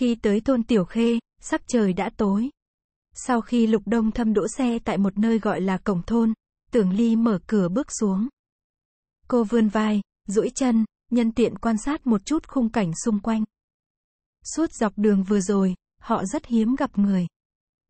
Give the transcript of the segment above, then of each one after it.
Khi tới thôn Tiểu Khê, sắc trời đã tối. Sau khi Lục Đông Thâm đỗ xe tại một nơi gọi là cổng thôn, Tưởng Ly mở cửa bước xuống. Cô vươn vai, duỗi chân, nhân tiện quan sát một chút khung cảnh xung quanh. Suốt dọc đường vừa rồi, họ rất hiếm gặp người.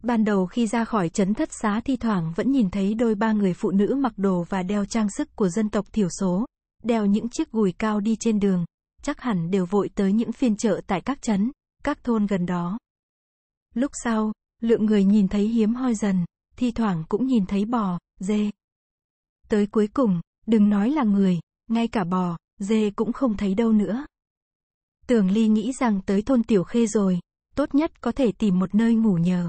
Ban đầu khi ra khỏi trấn thất xá thi thoảng vẫn nhìn thấy đôi ba người phụ nữ mặc đồ và đeo trang sức của dân tộc thiểu số, đeo những chiếc gùi cao đi trên đường, chắc hẳn đều vội tới những phiên chợ tại các trấn các thôn gần đó. Lúc sau, lượng người nhìn thấy hiếm hoi dần, thi thoảng cũng nhìn thấy bò, dê. Tới cuối cùng, đừng nói là người, ngay cả bò, dê cũng không thấy đâu nữa. Tưởng Ly nghĩ rằng tới thôn Tiểu Khê rồi, tốt nhất có thể tìm một nơi ngủ nhờ.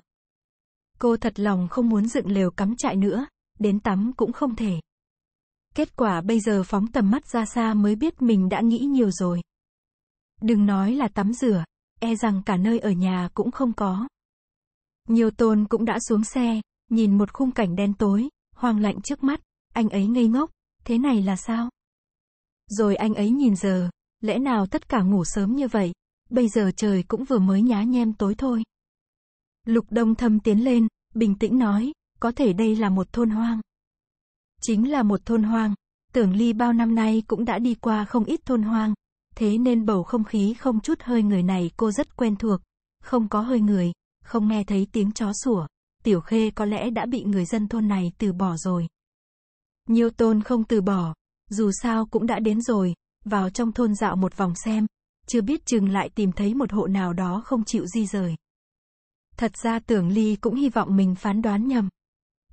Cô thật lòng không muốn dựng lều cắm trại nữa, đến tắm cũng không thể. Kết quả bây giờ phóng tầm mắt ra xa mới biết mình đã nghĩ nhiều rồi. Đừng nói là tắm rửa, e rằng cả nơi ở nhà cũng không có. Nhiều tôn cũng đã xuống xe, nhìn một khung cảnh đen tối, hoang lạnh trước mắt, anh ấy ngây ngốc, thế này là sao? Rồi anh ấy nhìn giờ, lẽ nào tất cả ngủ sớm như vậy, bây giờ trời cũng vừa mới nhá nhem tối thôi. Lục Đông Thâm tiến lên, bình tĩnh nói, có thể đây là một thôn hoang. Chính là một thôn hoang, tưởng ly bao năm nay cũng đã đi qua không ít thôn hoang, thế nên bầu không khí không chút hơi người này cô rất quen thuộc. Không có hơi người, không nghe thấy tiếng chó sủa. Tiểu Khê có lẽ đã bị người dân thôn này từ bỏ rồi. nhiêu tôn không từ bỏ, dù sao cũng đã đến rồi, vào trong thôn dạo một vòng xem, chưa biết chừng lại tìm thấy một hộ nào đó không chịu di rời. Thật ra tưởng Ly cũng hy vọng mình phán đoán nhầm.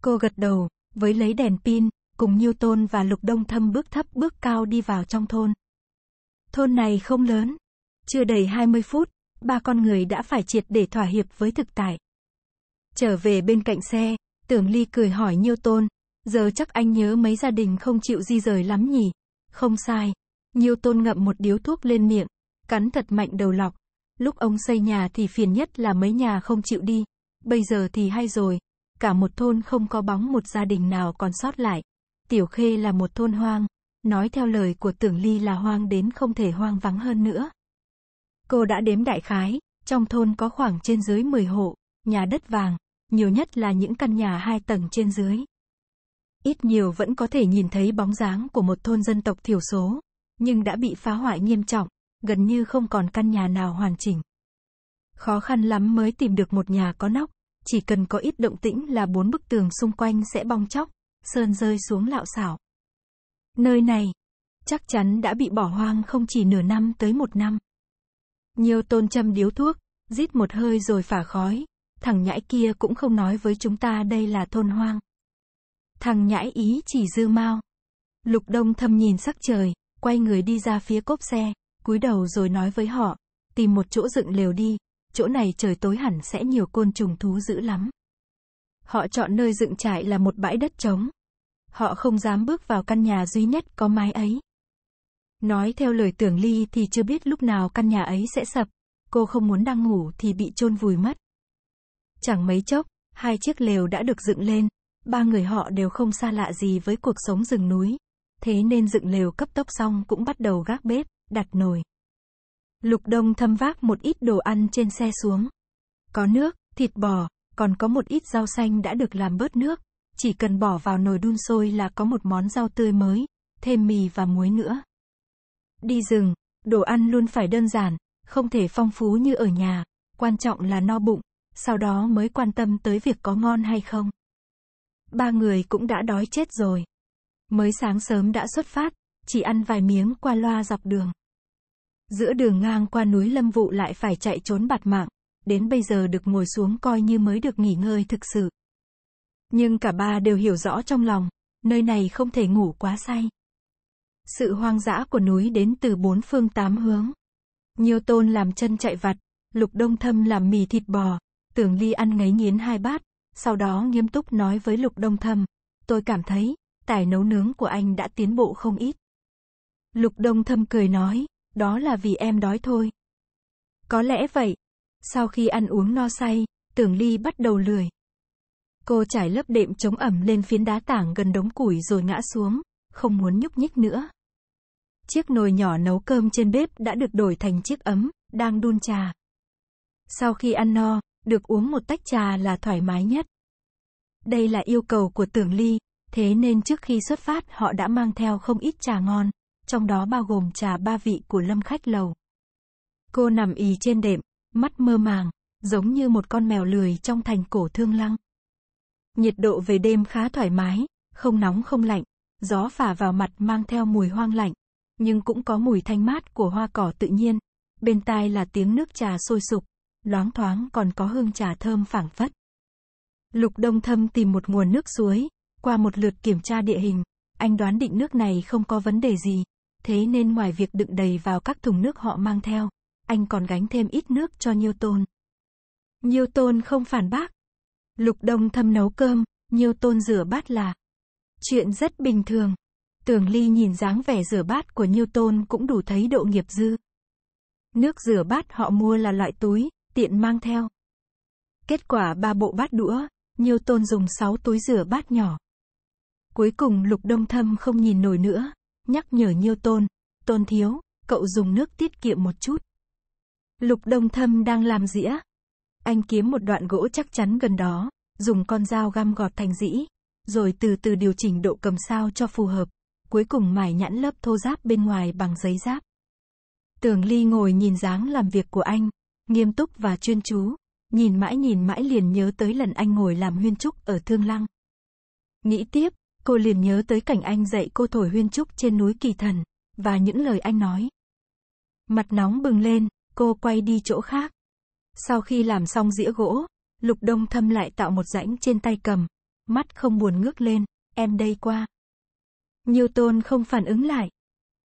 Cô gật đầu, với lấy đèn pin, cùng nhiêu tôn và Lục Đông Thâm bước thấp bước cao đi vào trong thôn. Thôn này không lớn. Chưa đầy 20 phút, ba con người đã phải triệt để thỏa hiệp với thực tại. Trở về bên cạnh xe, Tưởng Ly cười hỏi Nhiêu Tôn, giờ chắc anh nhớ mấy gia đình không chịu di rời lắm nhỉ? Không sai. Nhiêu Tôn ngậm một điếu thuốc lên miệng, cắn thật mạnh đầu lọc. Lúc ông xây nhà thì phiền nhất là mấy nhà không chịu đi. Bây giờ thì hay rồi. Cả một thôn không có bóng một gia đình nào còn sót lại. Tiểu Khê là một thôn hoang nói theo lời của tưởng ly là hoang đến không thể hoang vắng hơn nữa. Cô đã đếm đại khái, trong thôn có khoảng trên dưới 10 hộ, nhà đất vàng, nhiều nhất là những căn nhà hai tầng trên dưới. Ít nhiều vẫn có thể nhìn thấy bóng dáng của một thôn dân tộc thiểu số, nhưng đã bị phá hoại nghiêm trọng, gần như không còn căn nhà nào hoàn chỉnh. Khó khăn lắm mới tìm được một nhà có nóc, chỉ cần có ít động tĩnh là bốn bức tường xung quanh sẽ bong chóc, sơn rơi xuống lạo xảo. Nơi này, chắc chắn đã bị bỏ hoang không chỉ nửa năm tới một năm. Nhiều tôn châm điếu thuốc, rít một hơi rồi phả khói, thằng nhãi kia cũng không nói với chúng ta đây là thôn hoang. Thằng nhãi ý chỉ dư mau. Lục đông thâm nhìn sắc trời, quay người đi ra phía cốp xe, cúi đầu rồi nói với họ, tìm một chỗ dựng lều đi, chỗ này trời tối hẳn sẽ nhiều côn trùng thú dữ lắm. Họ chọn nơi dựng trại là một bãi đất trống, họ không dám bước vào căn nhà duy nhất có mái ấy. Nói theo lời tưởng ly thì chưa biết lúc nào căn nhà ấy sẽ sập, cô không muốn đang ngủ thì bị chôn vùi mất. Chẳng mấy chốc, hai chiếc lều đã được dựng lên, ba người họ đều không xa lạ gì với cuộc sống rừng núi, thế nên dựng lều cấp tốc xong cũng bắt đầu gác bếp, đặt nồi. Lục Đông thâm vác một ít đồ ăn trên xe xuống. Có nước, thịt bò, còn có một ít rau xanh đã được làm bớt nước, chỉ cần bỏ vào nồi đun sôi là có một món rau tươi mới, thêm mì và muối nữa. Đi rừng, đồ ăn luôn phải đơn giản, không thể phong phú như ở nhà, quan trọng là no bụng, sau đó mới quan tâm tới việc có ngon hay không. Ba người cũng đã đói chết rồi. Mới sáng sớm đã xuất phát, chỉ ăn vài miếng qua loa dọc đường. Giữa đường ngang qua núi Lâm Vụ lại phải chạy trốn bạt mạng, đến bây giờ được ngồi xuống coi như mới được nghỉ ngơi thực sự. Nhưng cả ba đều hiểu rõ trong lòng, nơi này không thể ngủ quá say. Sự hoang dã của núi đến từ bốn phương tám hướng. Nhiều tôn làm chân chạy vặt, lục đông thâm làm mì thịt bò, tưởng ly ăn ngấy nghiến hai bát, sau đó nghiêm túc nói với lục đông thâm. Tôi cảm thấy, tài nấu nướng của anh đã tiến bộ không ít. Lục đông thâm cười nói, đó là vì em đói thôi. Có lẽ vậy. Sau khi ăn uống no say, tưởng ly bắt đầu lười, Cô trải lớp đệm chống ẩm lên phiến đá tảng gần đống củi rồi ngã xuống, không muốn nhúc nhích nữa. Chiếc nồi nhỏ nấu cơm trên bếp đã được đổi thành chiếc ấm, đang đun trà. Sau khi ăn no, được uống một tách trà là thoải mái nhất. Đây là yêu cầu của Tưởng Ly, thế nên trước khi xuất phát họ đã mang theo không ít trà ngon, trong đó bao gồm trà ba vị của Lâm Khách Lầu. Cô nằm ì trên đệm, mắt mơ màng, giống như một con mèo lười trong thành cổ thương lăng. Nhiệt độ về đêm khá thoải mái, không nóng không lạnh, gió phả vào mặt mang theo mùi hoang lạnh, nhưng cũng có mùi thanh mát của hoa cỏ tự nhiên. Bên tai là tiếng nước trà sôi sục, loáng thoáng còn có hương trà thơm phảng phất. Lục Đông Thâm tìm một nguồn nước suối, qua một lượt kiểm tra địa hình, anh đoán định nước này không có vấn đề gì, thế nên ngoài việc đựng đầy vào các thùng nước họ mang theo, anh còn gánh thêm ít nước cho Tôn. Newton. Tôn không phản bác, Lục Đông Thâm nấu cơm, Nhiêu tôn rửa bát là chuyện rất bình thường. Tường Ly nhìn dáng vẻ rửa bát của Nhiêu Tôn cũng đủ thấy độ nghiệp dư. Nước rửa bát họ mua là loại túi, tiện mang theo. Kết quả ba bộ bát đũa, Nhiêu Tôn dùng 6 túi rửa bát nhỏ. Cuối cùng Lục Đông Thâm không nhìn nổi nữa, nhắc nhở Nhiêu Tôn, Tôn thiếu, cậu dùng nước tiết kiệm một chút. Lục Đông Thâm đang làm dĩa, anh kiếm một đoạn gỗ chắc chắn gần đó, dùng con dao găm gọt thành dĩ, rồi từ từ điều chỉnh độ cầm sao cho phù hợp, cuối cùng mài nhẵn lớp thô giáp bên ngoài bằng giấy giáp. Tường Ly ngồi nhìn dáng làm việc của anh, nghiêm túc và chuyên chú, nhìn mãi nhìn mãi liền nhớ tới lần anh ngồi làm huyên trúc ở Thương Lăng. Nghĩ tiếp, cô liền nhớ tới cảnh anh dạy cô thổi huyên trúc trên núi Kỳ Thần, và những lời anh nói. Mặt nóng bừng lên, cô quay đi chỗ khác. Sau khi làm xong dĩa gỗ, Lục Đông Thâm lại tạo một rãnh trên tay cầm, mắt không buồn ngước lên, em đây qua. Newton không phản ứng lại.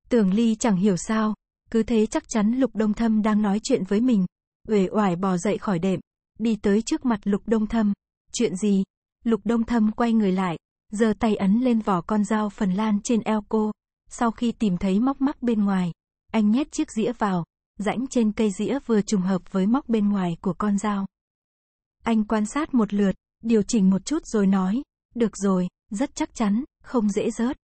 Tưởng Ly chẳng hiểu sao, cứ thế chắc chắn Lục Đông Thâm đang nói chuyện với mình. Uể oải bò dậy khỏi đệm, đi tới trước mặt Lục Đông Thâm. Chuyện gì? Lục Đông Thâm quay người lại, giơ tay ấn lên vỏ con dao Phần Lan trên eo cô. Sau khi tìm thấy móc mắc bên ngoài, anh nhét chiếc dĩa vào, rãnh trên cây dĩa vừa trùng hợp với móc bên ngoài của con dao. Anh quan sát một lượt, điều chỉnh một chút rồi nói, được rồi, rất chắc chắn, không dễ rớt.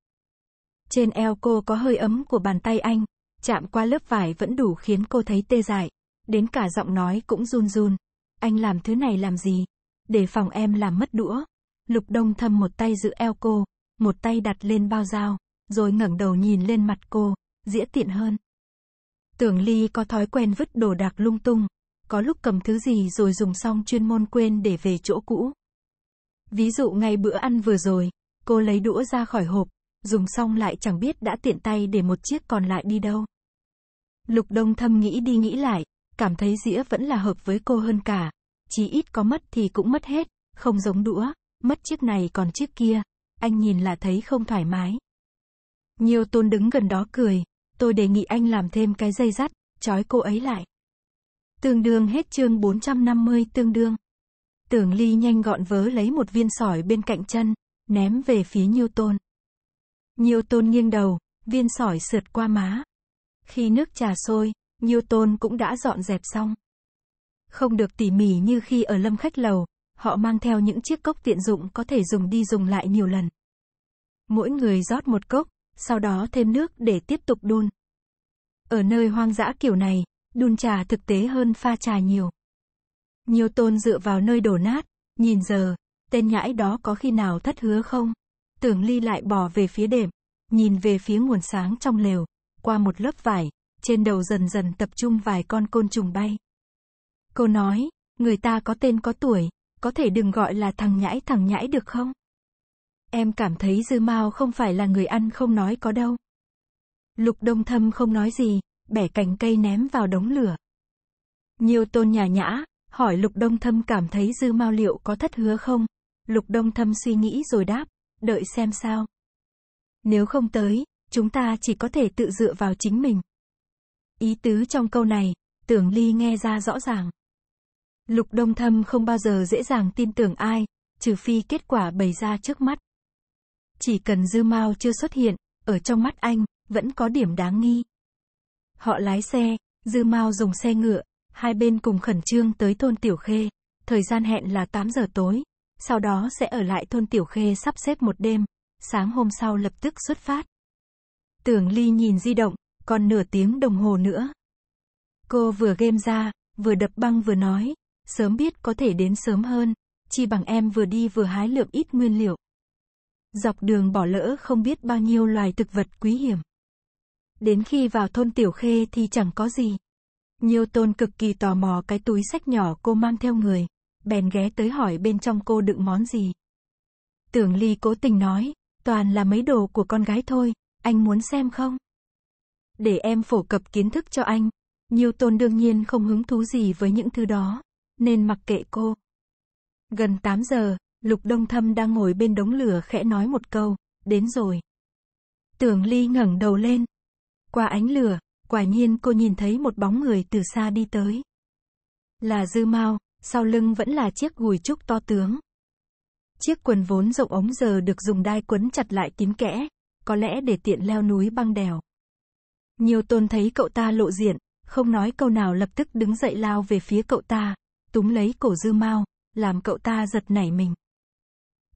Trên eo cô có hơi ấm của bàn tay anh, chạm qua lớp vải vẫn đủ khiến cô thấy tê dại, đến cả giọng nói cũng run run. Anh làm thứ này làm gì? Để phòng em làm mất đũa. Lục Đông thâm một tay giữ eo cô, một tay đặt lên bao dao, rồi ngẩng đầu nhìn lên mặt cô, dĩa tiện hơn. Tưởng Ly có thói quen vứt đồ đạc lung tung, có lúc cầm thứ gì rồi dùng xong chuyên môn quên để về chỗ cũ. Ví dụ ngay bữa ăn vừa rồi, cô lấy đũa ra khỏi hộp, dùng xong lại chẳng biết đã tiện tay để một chiếc còn lại đi đâu. Lục Đông Thâm nghĩ đi nghĩ lại, cảm thấy dĩa vẫn là hợp với cô hơn cả, chí ít có mất thì cũng mất hết, không giống đũa, mất chiếc này còn chiếc kia, anh nhìn là thấy không thoải mái. Nhiều tôn đứng gần đó cười, tôi đề nghị anh làm thêm cái dây dắt, trói cô ấy lại. Tương đương hết chương 450 tương đương. Tưởng Ly nhanh gọn vớ lấy một viên sỏi bên cạnh chân, ném về phía Nhiêu Tôn. Nhiêu Tôn nghiêng đầu, viên sỏi sượt qua má. Khi nước trà sôi, Nhiêu Tôn cũng đã dọn dẹp xong. Không được tỉ mỉ như khi ở lâm khách lầu, họ mang theo những chiếc cốc tiện dụng có thể dùng đi dùng lại nhiều lần. Mỗi người rót một cốc, sau đó thêm nước để tiếp tục đun. Ở nơi hoang dã kiểu này, đun trà thực tế hơn pha trà nhiều. Nhiều tôn dựa vào nơi đổ nát, nhìn giờ, tên nhãi đó có khi nào thất hứa không? Tưởng ly lại bỏ về phía đệm, nhìn về phía nguồn sáng trong lều, qua một lớp vải, trên đầu dần dần tập trung vài con côn trùng bay. Cô nói, người ta có tên có tuổi, có thể đừng gọi là thằng nhãi thằng nhãi được không? Em cảm thấy Dư Mao không phải là người ăn không nói có đâu. Lục Đông Thâm không nói gì, bẻ cành cây ném vào đống lửa. Nhiều tôn nhà nhã, hỏi Lục Đông Thâm cảm thấy Dư Mao liệu có thất hứa không? Lục Đông Thâm suy nghĩ rồi đáp, đợi xem sao. Nếu không tới, chúng ta chỉ có thể tự dựa vào chính mình. Ý tứ trong câu này, tưởng ly nghe ra rõ ràng. Lục Đông Thâm không bao giờ dễ dàng tin tưởng ai, trừ phi kết quả bày ra trước mắt. Chỉ cần dư mao chưa xuất hiện, ở trong mắt anh, vẫn có điểm đáng nghi. Họ lái xe, dư mao dùng xe ngựa, hai bên cùng khẩn trương tới thôn Tiểu Khê. Thời gian hẹn là 8 giờ tối, sau đó sẽ ở lại thôn Tiểu Khê sắp xếp một đêm, sáng hôm sau lập tức xuất phát. Tưởng Ly nhìn di động, còn nửa tiếng đồng hồ nữa. Cô vừa game ra, vừa đập băng vừa nói, sớm biết có thể đến sớm hơn, chi bằng em vừa đi vừa hái lượm ít nguyên liệu dọc đường bỏ lỡ không biết bao nhiêu loài thực vật quý hiểm. Đến khi vào thôn Tiểu Khê thì chẳng có gì. Nhiều tôn cực kỳ tò mò cái túi sách nhỏ cô mang theo người, bèn ghé tới hỏi bên trong cô đựng món gì. Tưởng Ly cố tình nói, toàn là mấy đồ của con gái thôi, anh muốn xem không? Để em phổ cập kiến thức cho anh. Nhiều tôn đương nhiên không hứng thú gì với những thứ đó, nên mặc kệ cô. Gần 8 giờ, Lục Đông Thâm đang ngồi bên đống lửa khẽ nói một câu, đến rồi. Tưởng Ly ngẩng đầu lên. Qua ánh lửa, quả nhiên cô nhìn thấy một bóng người từ xa đi tới. Là Dư Mao, sau lưng vẫn là chiếc gùi trúc to tướng. Chiếc quần vốn rộng ống giờ được dùng đai quấn chặt lại kín kẽ, có lẽ để tiện leo núi băng đèo. Nhiều tôn thấy cậu ta lộ diện, không nói câu nào lập tức đứng dậy lao về phía cậu ta, túm lấy cổ Dư Mao, làm cậu ta giật nảy mình.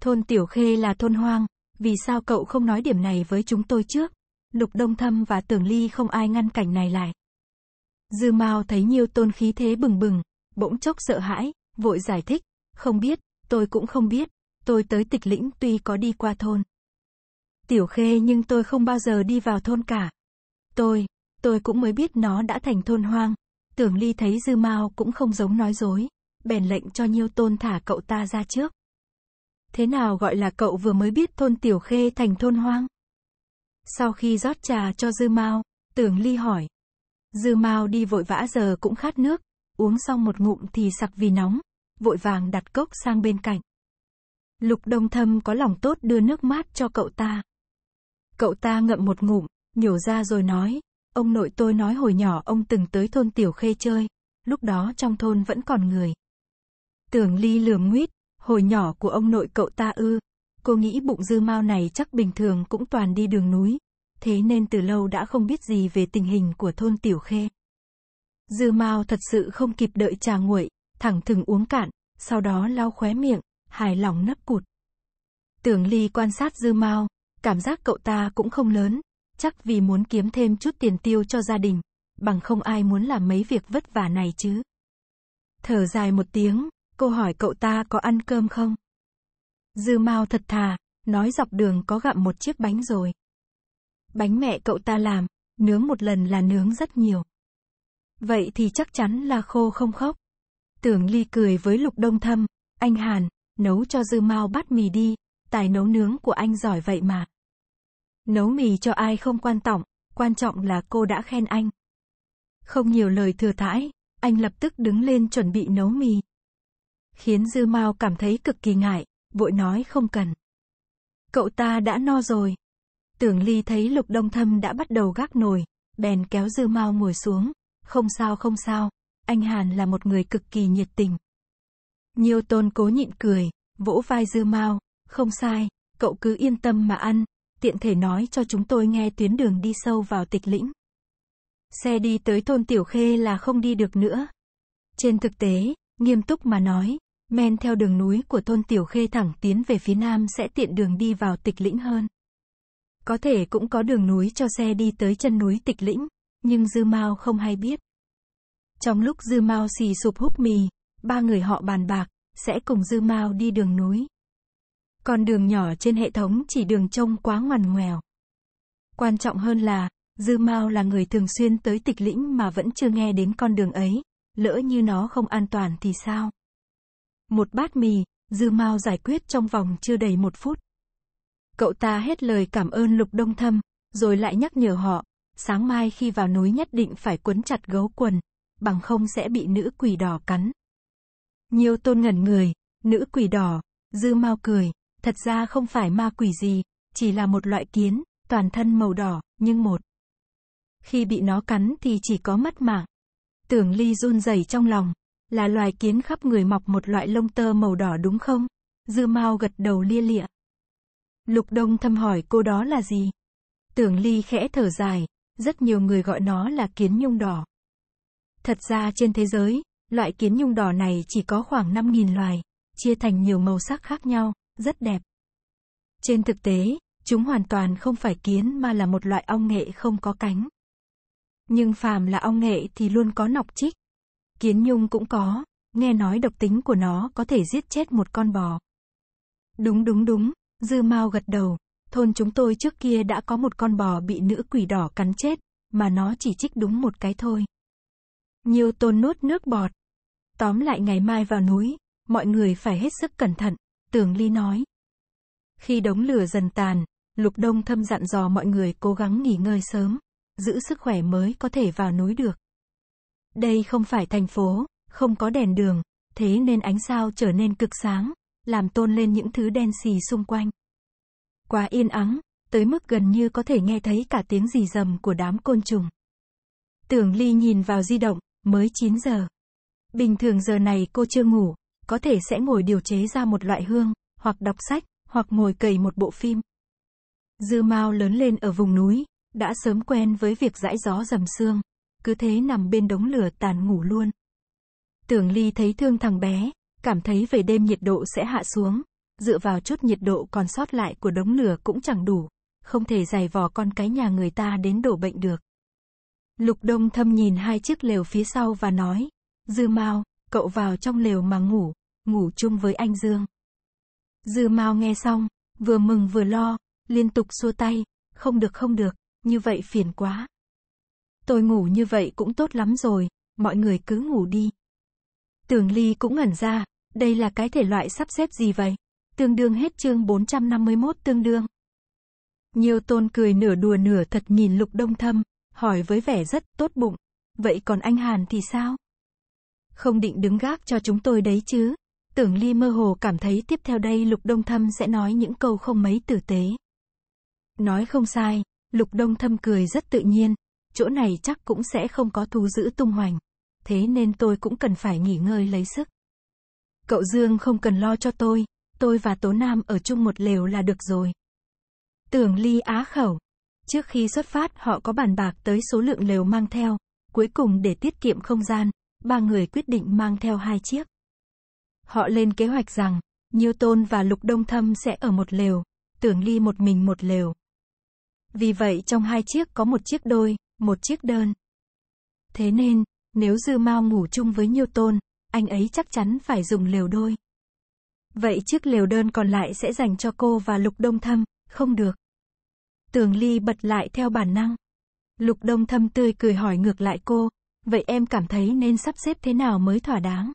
Thôn Tiểu Khê là thôn hoang, vì sao cậu không nói điểm này với chúng tôi trước? Lục Đông Thâm và Tưởng Ly không ai ngăn cảnh này lại. Dư Mao thấy Nhiêu Tôn khí thế bừng bừng, bỗng chốc sợ hãi, vội giải thích, không biết, tôi cũng không biết, tôi tới tịch lĩnh tuy có đi qua thôn. Tiểu Khê nhưng tôi không bao giờ đi vào thôn cả. Tôi, tôi cũng mới biết nó đã thành thôn hoang. Tưởng Ly thấy Dư Mao cũng không giống nói dối, bèn lệnh cho Nhiêu Tôn thả cậu ta ra trước thế nào gọi là cậu vừa mới biết thôn Tiểu Khê thành thôn hoang? Sau khi rót trà cho Dư Mao, Tưởng Ly hỏi. Dư Mao đi vội vã giờ cũng khát nước, uống xong một ngụm thì sặc vì nóng, vội vàng đặt cốc sang bên cạnh. Lục Đông Thâm có lòng tốt đưa nước mát cho cậu ta. Cậu ta ngậm một ngụm, nhổ ra rồi nói, ông nội tôi nói hồi nhỏ ông từng tới thôn Tiểu Khê chơi, lúc đó trong thôn vẫn còn người. Tưởng Ly lườm nguyết, Hồi nhỏ của ông nội cậu ta ư. Cô nghĩ bụng dư mao này chắc bình thường cũng toàn đi đường núi. Thế nên từ lâu đã không biết gì về tình hình của thôn Tiểu Khê. Dư mao thật sự không kịp đợi trà nguội, thẳng thừng uống cạn, sau đó lau khóe miệng, hài lòng nấp cụt. Tưởng Ly quan sát Dư Mao, cảm giác cậu ta cũng không lớn, chắc vì muốn kiếm thêm chút tiền tiêu cho gia đình, bằng không ai muốn làm mấy việc vất vả này chứ. Thở dài một tiếng, Cô hỏi cậu ta có ăn cơm không? Dư Mao thật thà, nói dọc đường có gặm một chiếc bánh rồi. Bánh mẹ cậu ta làm, nướng một lần là nướng rất nhiều. Vậy thì chắc chắn là khô không khóc. Tưởng Ly cười với Lục Đông Thâm, anh Hàn, nấu cho Dư Mao bát mì đi, tài nấu nướng của anh giỏi vậy mà. Nấu mì cho ai không quan trọng, quan trọng là cô đã khen anh. Không nhiều lời thừa thãi, anh lập tức đứng lên chuẩn bị nấu mì khiến Dư Mao cảm thấy cực kỳ ngại, vội nói không cần. Cậu ta đã no rồi. Tưởng Ly thấy Lục Đông Thâm đã bắt đầu gác nồi, bèn kéo Dư Mao ngồi xuống. Không sao không sao, anh Hàn là một người cực kỳ nhiệt tình. Nhiều tôn cố nhịn cười, vỗ vai Dư Mao, không sai, cậu cứ yên tâm mà ăn, tiện thể nói cho chúng tôi nghe tuyến đường đi sâu vào tịch lĩnh. Xe đi tới thôn Tiểu Khê là không đi được nữa. Trên thực tế, nghiêm túc mà nói, men theo đường núi của thôn Tiểu Khê thẳng tiến về phía nam sẽ tiện đường đi vào tịch lĩnh hơn. Có thể cũng có đường núi cho xe đi tới chân núi tịch lĩnh, nhưng Dư Mao không hay biết. Trong lúc Dư Mao xì sụp húp mì, ba người họ bàn bạc, sẽ cùng Dư Mao đi đường núi. Còn đường nhỏ trên hệ thống chỉ đường trông quá ngoằn ngoèo. Quan trọng hơn là, Dư Mao là người thường xuyên tới tịch lĩnh mà vẫn chưa nghe đến con đường ấy, lỡ như nó không an toàn thì sao? Một bát mì, dư mau giải quyết trong vòng chưa đầy một phút. Cậu ta hết lời cảm ơn Lục Đông Thâm, rồi lại nhắc nhở họ, sáng mai khi vào núi nhất định phải quấn chặt gấu quần, bằng không sẽ bị nữ quỷ đỏ cắn. Nhiều tôn ngẩn người, nữ quỷ đỏ, dư mau cười, thật ra không phải ma quỷ gì, chỉ là một loại kiến, toàn thân màu đỏ, nhưng một. Khi bị nó cắn thì chỉ có mất mạng. Tưởng Ly run rẩy trong lòng, là loài kiến khắp người mọc một loại lông tơ màu đỏ đúng không? Dư Mao gật đầu lia lịa. Lục Đông thâm hỏi cô đó là gì? Tưởng Ly khẽ thở dài, rất nhiều người gọi nó là kiến nhung đỏ. Thật ra trên thế giới, loại kiến nhung đỏ này chỉ có khoảng 5.000 loài, chia thành nhiều màu sắc khác nhau, rất đẹp. Trên thực tế, chúng hoàn toàn không phải kiến mà là một loại ong nghệ không có cánh. Nhưng phàm là ong nghệ thì luôn có nọc chích. Kiến nhung cũng có, nghe nói độc tính của nó có thể giết chết một con bò. Đúng đúng đúng, Dư Mao gật đầu, thôn chúng tôi trước kia đã có một con bò bị nữ quỷ đỏ cắn chết, mà nó chỉ trích đúng một cái thôi. Nhiều tôn nuốt nước bọt. Tóm lại ngày mai vào núi, mọi người phải hết sức cẩn thận, Tưởng Ly nói. Khi đống lửa dần tàn, Lục Đông thâm dặn dò mọi người cố gắng nghỉ ngơi sớm, giữ sức khỏe mới có thể vào núi được. Đây không phải thành phố, không có đèn đường, thế nên ánh sao trở nên cực sáng, làm tôn lên những thứ đen xì xung quanh. Quá yên ắng, tới mức gần như có thể nghe thấy cả tiếng rì rầm của đám côn trùng. Tưởng Ly nhìn vào di động, mới 9 giờ. Bình thường giờ này cô chưa ngủ, có thể sẽ ngồi điều chế ra một loại hương, hoặc đọc sách, hoặc ngồi cầy một bộ phim. Dư Mao lớn lên ở vùng núi, đã sớm quen với việc dãi gió dầm sương cứ thế nằm bên đống lửa tàn ngủ luôn. Tưởng Ly thấy thương thằng bé, cảm thấy về đêm nhiệt độ sẽ hạ xuống, dựa vào chút nhiệt độ còn sót lại của đống lửa cũng chẳng đủ, không thể giày vò con cái nhà người ta đến đổ bệnh được. Lục Đông thâm nhìn hai chiếc lều phía sau và nói, Dư Mao, cậu vào trong lều mà ngủ, ngủ chung với anh Dương. Dư Mao nghe xong, vừa mừng vừa lo, liên tục xua tay, không được không được, như vậy phiền quá. Tôi ngủ như vậy cũng tốt lắm rồi, mọi người cứ ngủ đi. Tường Ly cũng ngẩn ra, đây là cái thể loại sắp xếp gì vậy? Tương đương hết chương 451 tương đương. Nhiều tôn cười nửa đùa nửa thật nhìn lục đông thâm, hỏi với vẻ rất tốt bụng. Vậy còn anh Hàn thì sao? Không định đứng gác cho chúng tôi đấy chứ. Tưởng Ly mơ hồ cảm thấy tiếp theo đây Lục Đông Thâm sẽ nói những câu không mấy tử tế. Nói không sai, Lục Đông Thâm cười rất tự nhiên, chỗ này chắc cũng sẽ không có thú giữ tung hoành. Thế nên tôi cũng cần phải nghỉ ngơi lấy sức. Cậu Dương không cần lo cho tôi, tôi và Tố Nam ở chung một lều là được rồi. Tưởng Ly á khẩu. Trước khi xuất phát họ có bàn bạc tới số lượng lều mang theo, cuối cùng để tiết kiệm không gian, ba người quyết định mang theo hai chiếc. Họ lên kế hoạch rằng, Nhiêu Tôn và Lục Đông Thâm sẽ ở một lều, Tưởng Ly một mình một lều. Vì vậy trong hai chiếc có một chiếc đôi, một chiếc đơn. Thế nên, nếu Dư mau ngủ chung với nhiêu tôn, anh ấy chắc chắn phải dùng lều đôi. Vậy chiếc lều đơn còn lại sẽ dành cho cô và Lục Đông Thâm, không được. Tường Ly bật lại theo bản năng. Lục Đông Thâm tươi cười hỏi ngược lại cô, vậy em cảm thấy nên sắp xếp thế nào mới thỏa đáng?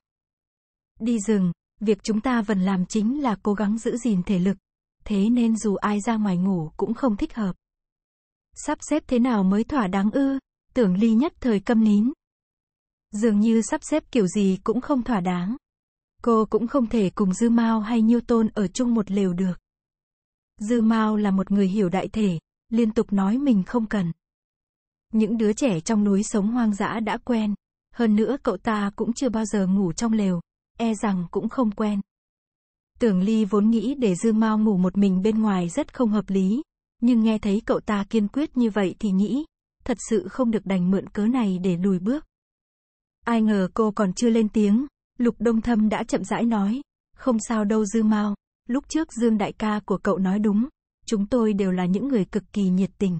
Đi rừng, việc chúng ta vẫn làm chính là cố gắng giữ gìn thể lực, thế nên dù ai ra ngoài ngủ cũng không thích hợp. Sắp xếp thế nào mới thỏa đáng ư? Tưởng ly nhất thời câm nín. Dường như sắp xếp kiểu gì cũng không thỏa đáng. Cô cũng không thể cùng Dư Mao hay Nhiêu Tôn ở chung một lều được. Dư Mao là một người hiểu đại thể, liên tục nói mình không cần. Những đứa trẻ trong núi sống hoang dã đã quen, hơn nữa cậu ta cũng chưa bao giờ ngủ trong lều, e rằng cũng không quen. Tưởng Ly vốn nghĩ để Dư Mao ngủ một mình bên ngoài rất không hợp lý, nhưng nghe thấy cậu ta kiên quyết như vậy thì nghĩ, thật sự không được đành mượn cớ này để lùi bước. Ai ngờ cô còn chưa lên tiếng, Lục Đông Thâm đã chậm rãi nói, không sao đâu Dư Mao, lúc trước Dương đại ca của cậu nói đúng, chúng tôi đều là những người cực kỳ nhiệt tình.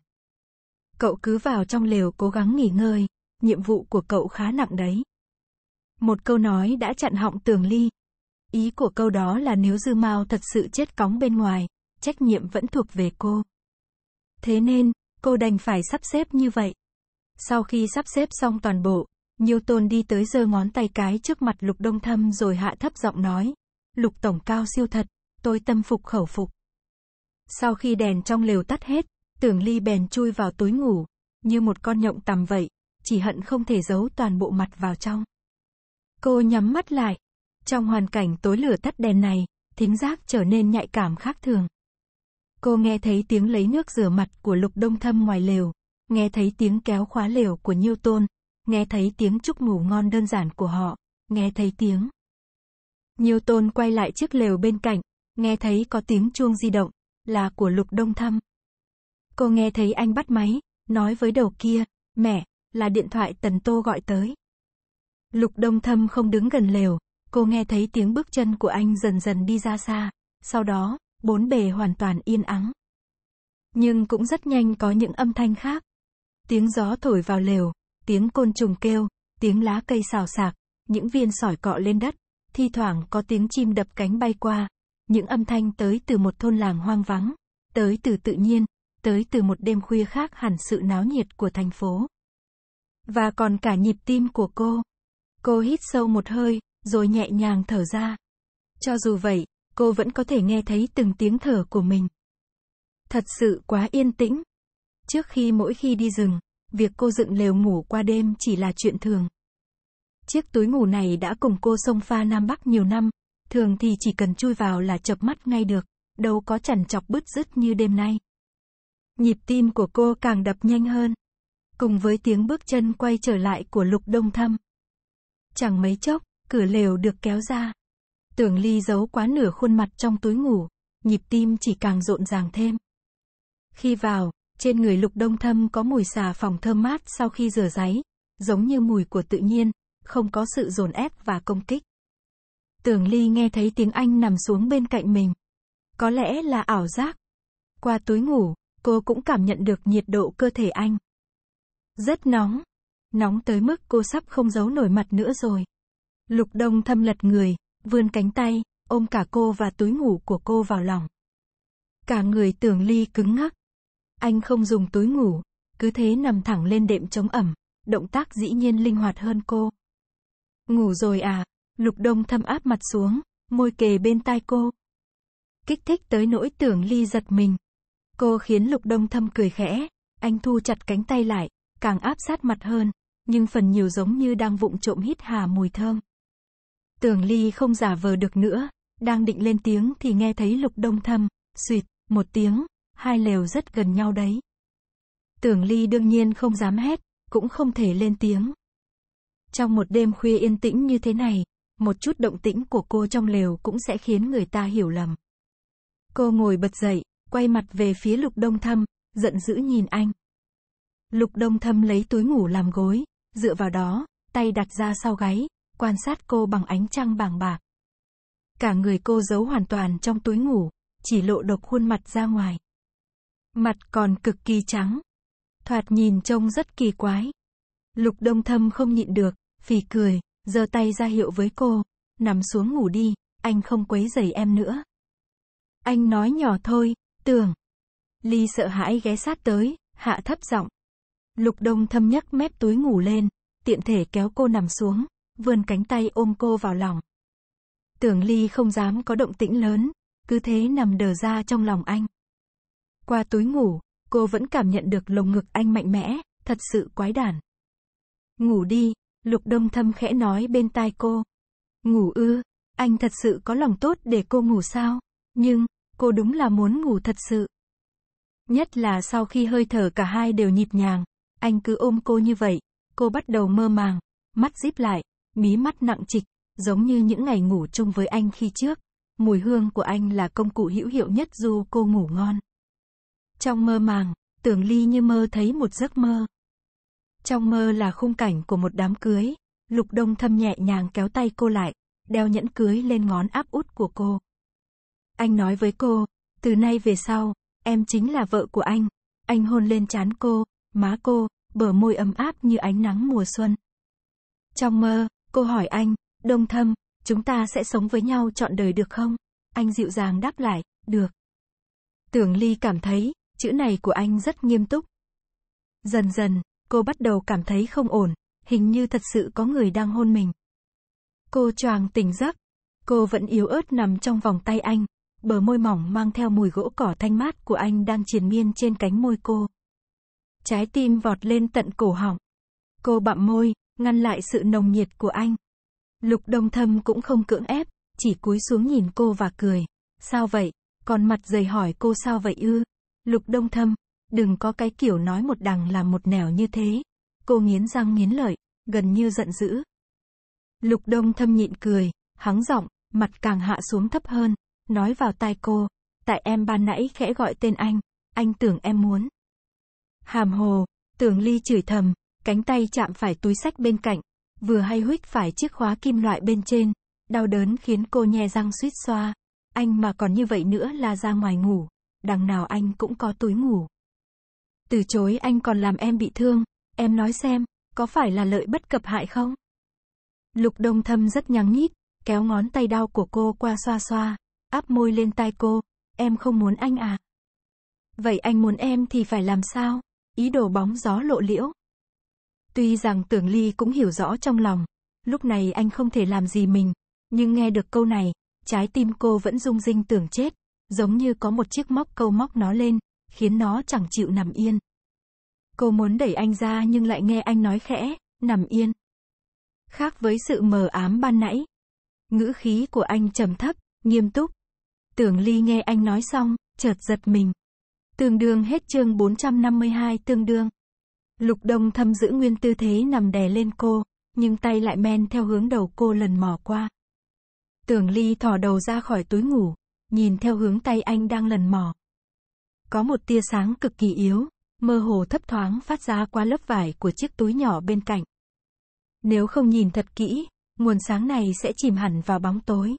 Cậu cứ vào trong lều cố gắng nghỉ ngơi, nhiệm vụ của cậu khá nặng đấy. Một câu nói đã chặn họng tường ly. Ý của câu đó là nếu Dư Mao thật sự chết cóng bên ngoài, trách nhiệm vẫn thuộc về cô. Thế nên, cô đành phải sắp xếp như vậy. Sau khi sắp xếp xong toàn bộ, Newton đi tới giơ ngón tay cái trước mặt Lục Đông Thâm rồi hạ thấp giọng nói. Lục Tổng cao siêu thật, tôi tâm phục khẩu phục. Sau khi đèn trong lều tắt hết, tưởng ly bèn chui vào túi ngủ, như một con nhộng tầm vậy, chỉ hận không thể giấu toàn bộ mặt vào trong. Cô nhắm mắt lại. Trong hoàn cảnh tối lửa tắt đèn này, thính giác trở nên nhạy cảm khác thường. Cô nghe thấy tiếng lấy nước rửa mặt của Lục Đông Thâm ngoài lều, nghe thấy tiếng kéo khóa lều của Nhiêu Tôn, nghe thấy tiếng chúc ngủ ngon đơn giản của họ, nghe thấy tiếng. Nhiêu Tôn quay lại chiếc lều bên cạnh, nghe thấy có tiếng chuông di động, là của Lục Đông Thâm. Cô nghe thấy anh bắt máy, nói với đầu kia, mẹ, là điện thoại Tần Tô gọi tới. Lục Đông Thâm không đứng gần lều, cô nghe thấy tiếng bước chân của anh dần dần đi ra xa, sau đó, bốn bề hoàn toàn yên ắng. Nhưng cũng rất nhanh có những âm thanh khác. Tiếng gió thổi vào lều, tiếng côn trùng kêu, tiếng lá cây xào xạc, những viên sỏi cọ lên đất, thi thoảng có tiếng chim đập cánh bay qua, những âm thanh tới từ một thôn làng hoang vắng, tới từ tự nhiên, tới từ một đêm khuya khác hẳn sự náo nhiệt của thành phố. Và còn cả nhịp tim của cô. Cô hít sâu một hơi, rồi nhẹ nhàng thở ra. Cho dù vậy, cô vẫn có thể nghe thấy từng tiếng thở của mình. Thật sự quá yên tĩnh. Trước khi mỗi khi đi rừng, việc cô dựng lều ngủ qua đêm chỉ là chuyện thường. Chiếc túi ngủ này đã cùng cô sông pha Nam Bắc nhiều năm, thường thì chỉ cần chui vào là chập mắt ngay được, đâu có chằn chọc bứt rứt như đêm nay. Nhịp tim của cô càng đập nhanh hơn, cùng với tiếng bước chân quay trở lại của Lục Đông Thâm. Chẳng mấy chốc, cửa lều được kéo ra, Tưởng Ly giấu quá nửa khuôn mặt trong túi ngủ, nhịp tim chỉ càng rộn ràng thêm. Khi vào, trên người Lục Đông Thâm có mùi xà phòng thơm mát sau khi rửa ráy, giống như mùi của tự nhiên, không có sự dồn ép và công kích. Tưởng Ly nghe thấy tiếng Anh nằm xuống bên cạnh mình. Có lẽ là ảo giác. Qua túi ngủ, cô cũng cảm nhận được nhiệt độ cơ thể anh. Rất nóng. Nóng tới mức cô sắp không giấu nổi mặt nữa rồi. Lục Đông Thâm lật người, vươn cánh tay, ôm cả cô và túi ngủ của cô vào lòng. Cả người tưởng ly cứng ngắc. Anh không dùng túi ngủ, cứ thế nằm thẳng lên đệm chống ẩm, động tác dĩ nhiên linh hoạt hơn cô. Ngủ rồi à, lục đông thâm áp mặt xuống, môi kề bên tai cô. Kích thích tới nỗi tưởng ly giật mình. Cô khiến lục đông thâm cười khẽ, anh thu chặt cánh tay lại, càng áp sát mặt hơn, nhưng phần nhiều giống như đang vụng trộm hít hà mùi thơm. Tường Ly không giả vờ được nữa, đang định lên tiếng thì nghe thấy Lục Đông Thâm, suyệt, một tiếng, hai lều rất gần nhau đấy. Tường Ly đương nhiên không dám hét, cũng không thể lên tiếng. Trong một đêm khuya yên tĩnh như thế này, một chút động tĩnh của cô trong lều cũng sẽ khiến người ta hiểu lầm. Cô ngồi bật dậy, quay mặt về phía Lục Đông Thâm, giận dữ nhìn anh. Lục Đông Thâm lấy túi ngủ làm gối, dựa vào đó, tay đặt ra sau gáy, quan sát cô bằng ánh trăng bảng bạc. Cả người cô giấu hoàn toàn trong túi ngủ, chỉ lộ độc khuôn mặt ra ngoài. Mặt còn cực kỳ trắng. Thoạt nhìn trông rất kỳ quái. Lục đông thâm không nhịn được, phì cười, giơ tay ra hiệu với cô. Nằm xuống ngủ đi, anh không quấy rầy em nữa. Anh nói nhỏ thôi, tưởng. Ly sợ hãi ghé sát tới, hạ thấp giọng. Lục đông thâm nhấc mép túi ngủ lên, tiện thể kéo cô nằm xuống vươn cánh tay ôm cô vào lòng. Tưởng Ly không dám có động tĩnh lớn, cứ thế nằm đờ ra trong lòng anh. Qua túi ngủ, cô vẫn cảm nhận được lồng ngực anh mạnh mẽ, thật sự quái đản. Ngủ đi, Lục Đông Thâm khẽ nói bên tai cô. Ngủ ư, anh thật sự có lòng tốt để cô ngủ sao? Nhưng, cô đúng là muốn ngủ thật sự. Nhất là sau khi hơi thở cả hai đều nhịp nhàng, anh cứ ôm cô như vậy, cô bắt đầu mơ màng, mắt díp lại, mí mắt nặng trịch, giống như những ngày ngủ chung với anh khi trước. Mùi hương của anh là công cụ hữu hiệu nhất dù cô ngủ ngon. Trong mơ màng, tưởng ly như mơ thấy một giấc mơ. Trong mơ là khung cảnh của một đám cưới, lục đông thâm nhẹ nhàng kéo tay cô lại, đeo nhẫn cưới lên ngón áp út của cô. Anh nói với cô, từ nay về sau, em chính là vợ của anh. Anh hôn lên trán cô, má cô, bờ môi ấm áp như ánh nắng mùa xuân. Trong mơ, Cô hỏi anh, đông thâm, chúng ta sẽ sống với nhau trọn đời được không? Anh dịu dàng đáp lại, được. Tưởng Ly cảm thấy, chữ này của anh rất nghiêm túc. Dần dần, cô bắt đầu cảm thấy không ổn, hình như thật sự có người đang hôn mình. Cô choàng tỉnh giấc, cô vẫn yếu ớt nằm trong vòng tay anh, bờ môi mỏng mang theo mùi gỗ cỏ thanh mát của anh đang triền miên trên cánh môi cô. Trái tim vọt lên tận cổ họng. Cô bặm môi, ngăn lại sự nồng nhiệt của anh. Lục Đông Thâm cũng không cưỡng ép, chỉ cúi xuống nhìn cô và cười. Sao vậy? Còn mặt dày hỏi cô sao vậy ư? Lục Đông Thâm, đừng có cái kiểu nói một đằng là một nẻo như thế. Cô nghiến răng nghiến lợi, gần như giận dữ. Lục Đông Thâm nhịn cười, hắng giọng, mặt càng hạ xuống thấp hơn, nói vào tai cô. Tại em ban nãy khẽ gọi tên anh, anh tưởng em muốn. Hàm hồ, tưởng ly chửi thầm, Cánh tay chạm phải túi sách bên cạnh, vừa hay huých phải chiếc khóa kim loại bên trên, đau đớn khiến cô nhe răng suýt xoa. Anh mà còn như vậy nữa là ra ngoài ngủ, đằng nào anh cũng có túi ngủ. Từ chối anh còn làm em bị thương, em nói xem, có phải là lợi bất cập hại không? Lục Đông Thâm rất nhắng nhít, kéo ngón tay đau của cô qua xoa xoa, áp môi lên tai cô, em không muốn anh à? Vậy anh muốn em thì phải làm sao? Ý đồ bóng gió lộ liễu, Tuy rằng tưởng ly cũng hiểu rõ trong lòng, lúc này anh không thể làm gì mình, nhưng nghe được câu này, trái tim cô vẫn rung rinh tưởng chết, giống như có một chiếc móc câu móc nó lên, khiến nó chẳng chịu nằm yên. Cô muốn đẩy anh ra nhưng lại nghe anh nói khẽ, nằm yên. Khác với sự mờ ám ban nãy, ngữ khí của anh trầm thấp, nghiêm túc. Tưởng Ly nghe anh nói xong, chợt giật mình. Tương đương hết chương 452 tương đương. Lục Đông thâm giữ nguyên tư thế nằm đè lên cô, nhưng tay lại men theo hướng đầu cô lần mò qua. Tưởng Ly thò đầu ra khỏi túi ngủ, nhìn theo hướng tay anh đang lần mò. Có một tia sáng cực kỳ yếu, mơ hồ thấp thoáng phát ra qua lớp vải của chiếc túi nhỏ bên cạnh. Nếu không nhìn thật kỹ, nguồn sáng này sẽ chìm hẳn vào bóng tối.